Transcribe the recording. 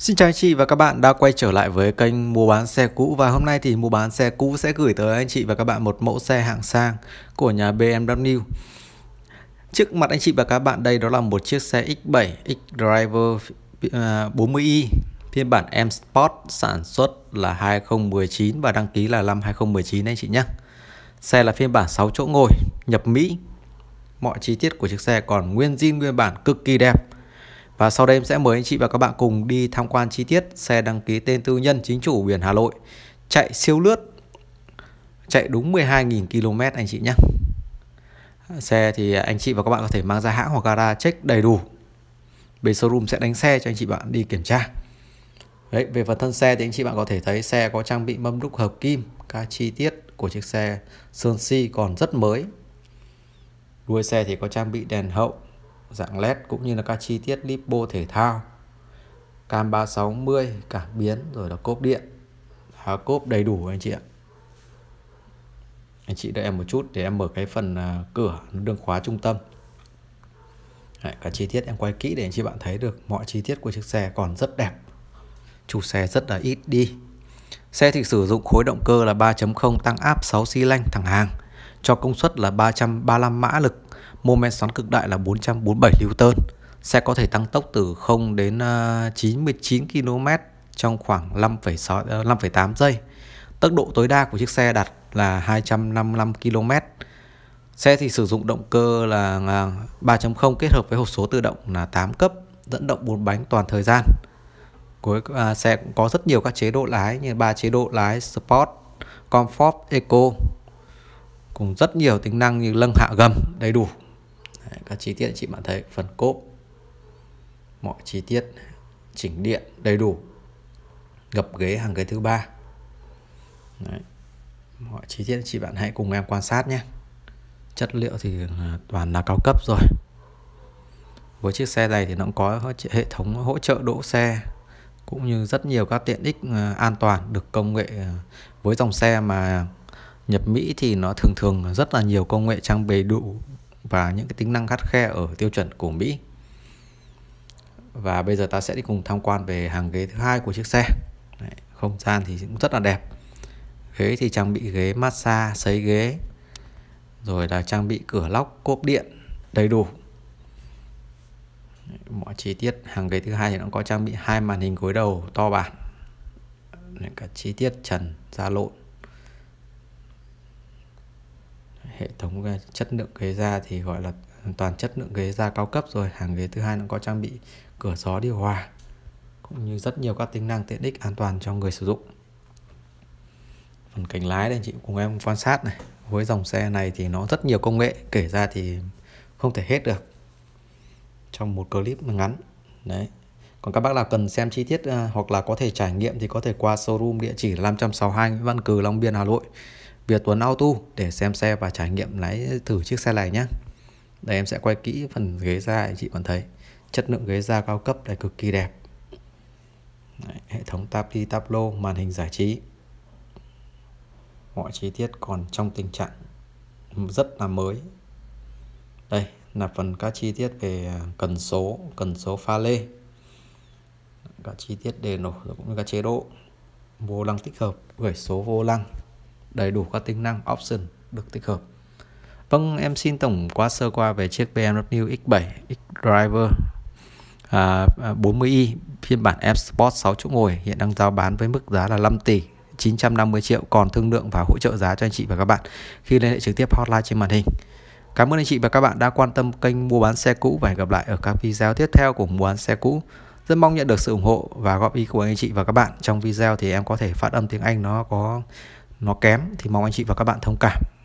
Xin chào anh chị và các bạn đã quay trở lại với kênh mua bán xe cũ và hôm nay thì mua bán xe cũ sẽ gửi tới anh chị và các bạn một mẫu xe hạng sang của nhà BMW. Trước mặt anh chị và các bạn đây đó là một chiếc xe X7 X-Driver 40i à, phiên bản M Sport sản xuất là 2019 và đăng ký là năm 2019 anh chị nhé. Xe là phiên bản 6 chỗ ngồi, nhập Mỹ. Mọi chi tiết của chiếc xe còn nguyên zin nguyên bản cực kỳ đẹp và sau đây em sẽ mời anh chị và các bạn cùng đi tham quan chi tiết xe đăng ký tên tư nhân chính chủ biển Hà Nội chạy siêu lướt chạy đúng 12.000 km anh chị nhé xe thì anh chị và các bạn có thể mang ra hãng hoặc gara check đầy đủ bên showroom sẽ đánh xe cho anh chị bạn đi kiểm tra Đấy, về phần thân xe thì anh chị bạn có thể thấy xe có trang bị mâm đúc hợp kim các chi tiết của chiếc xe sơn si còn rất mới đuôi xe thì có trang bị đèn hậu dạng led cũng như là các chi tiết lipo thể thao cam 360 cảm biến rồi là cốp điện là cốp đầy đủ anh chị ạ anh chị đợi em một chút để em mở cái phần à, cửa đường khóa trung tâm Đấy, cả chi tiết em quay kỹ để anh chị bạn thấy được mọi chi tiết của chiếc xe còn rất đẹp chủ xe rất là ít đi xe thì sử dụng khối động cơ là 3.0 tăng áp 6 xi lanh thẳng hàng cho công suất là 335 mã lực, mô men xoắn cực đại là 447 Newton. Xe có thể tăng tốc từ 0 đến 99 à, km trong khoảng 5,6 5,8 ờ, giây. Tốc độ tối đa của chiếc xe đạt là 255 km. Xe thì sử dụng động cơ là 3.0 à, kết hợp với hộp số tự động là 8 cấp, dẫn động 4 bánh toàn thời gian. Cuối à, xe cũng có rất nhiều các chế độ lái như ba chế độ lái Sport, Comfort, Eco cùng rất nhiều tính năng như lâng hạ gầm đầy đủ Đấy, các chi tiết chị bạn thấy phần cốp mọi chi tiết chỉnh điện đầy đủ gập ghế hàng ghế thứ ba mọi chi tiết chị bạn hãy cùng em quan sát nhé chất liệu thì à, toàn là cao cấp rồi với chiếc xe này thì nó cũng có hệ thống hỗ trợ đỗ xe cũng như rất nhiều các tiện ích à, an toàn được công nghệ à, với dòng xe mà nhập Mỹ thì nó thường thường rất là nhiều công nghệ trang bị đủ và những cái tính năng khắt khe ở tiêu chuẩn của Mỹ. Và bây giờ ta sẽ đi cùng tham quan về hàng ghế thứ hai của chiếc xe. Đấy, không gian thì cũng rất là đẹp. Ghế thì trang bị ghế massage, sấy ghế, rồi là trang bị cửa lóc, cốp điện đầy đủ. Đấy, mọi chi tiết hàng ghế thứ hai thì nó có trang bị hai màn hình gối đầu to bản, những cả chi tiết trần, da lộn hệ thống về chất lượng ghế da thì gọi là toàn chất lượng ghế da cao cấp rồi hàng ghế thứ hai nó có trang bị cửa gió điều hòa cũng như rất nhiều các tính năng tiện ích an toàn cho người sử dụng phần cánh lái đây chị cùng em quan sát này với dòng xe này thì nó rất nhiều công nghệ kể ra thì không thể hết được trong một clip ngắn đấy còn các bác nào cần xem chi tiết à, hoặc là có thể trải nghiệm thì có thể qua showroom địa chỉ 562 Nguyễn Văn Cừ Long Biên Hà Nội Việt Tuấn Auto để xem xe và trải nghiệm lái thử chiếc xe này nhé. Đây em sẽ quay kỹ phần ghế da anh chị còn thấy chất lượng ghế da cao cấp này cực kỳ đẹp. Đấy, hệ thống tap đi màn hình giải trí. Mọi chi tiết còn trong tình trạng rất là mới. Đây là phần các chi tiết về à, cần số, cần số pha lê. Các chi tiết đèn nổ cũng như các chế độ vô lăng tích hợp, gửi số vô lăng đầy đủ các tính năng option được tích hợp. Vâng, em xin tổng qua sơ qua về chiếc BMW X7 X-Driver 40i à, à, phiên bản F Sport 6 chỗ ngồi hiện đang giao bán với mức giá là 5 tỷ 950 triệu còn thương lượng và hỗ trợ giá cho anh chị và các bạn khi liên hệ trực tiếp hotline trên màn hình. Cảm ơn anh chị và các bạn đã quan tâm kênh mua bán xe cũ và hẹn gặp lại ở các video tiếp theo của mua bán xe cũ. Rất mong nhận được sự ủng hộ và góp ý của anh chị và các bạn. Trong video thì em có thể phát âm tiếng Anh nó có nó kém thì mong anh chị và các bạn thông cảm